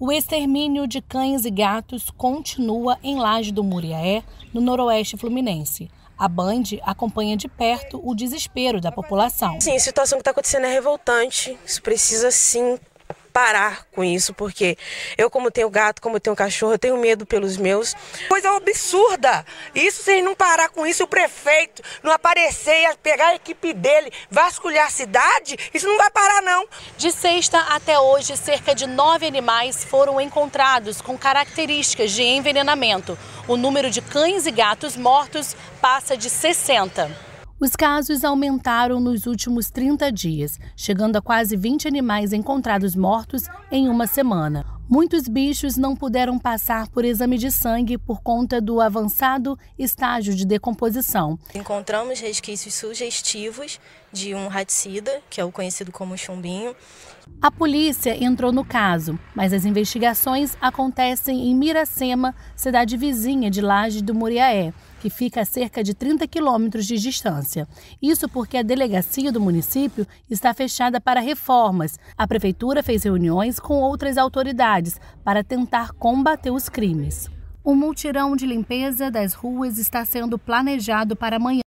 O extermínio de cães e gatos continua em Laje do Muriaé, no noroeste fluminense. A Band acompanha de perto o desespero da população. Sim, a situação que está acontecendo é revoltante. Isso precisa sim parar com isso, porque eu, como tenho gato, como tenho cachorro, eu tenho medo pelos meus. Coisa absurda! Isso se ele não parar com isso, o prefeito não aparecer e pegar a equipe dele, vasculhar a cidade, isso não vai parar, não. De sexta até hoje, cerca de nove animais foram encontrados com características de envenenamento. O número de cães e gatos mortos passa de 60. Os casos aumentaram nos últimos 30 dias, chegando a quase 20 animais encontrados mortos em uma semana. Muitos bichos não puderam passar por exame de sangue por conta do avançado estágio de decomposição. Encontramos resquícios sugestivos de um raticida, que é o conhecido como chumbinho. A polícia entrou no caso, mas as investigações acontecem em Miracema, cidade vizinha de Laje do Muriaé que fica a cerca de 30 quilômetros de distância. Isso porque a delegacia do município está fechada para reformas. A prefeitura fez reuniões com outras autoridades para tentar combater os crimes. Um multirão de limpeza das ruas está sendo planejado para amanhã.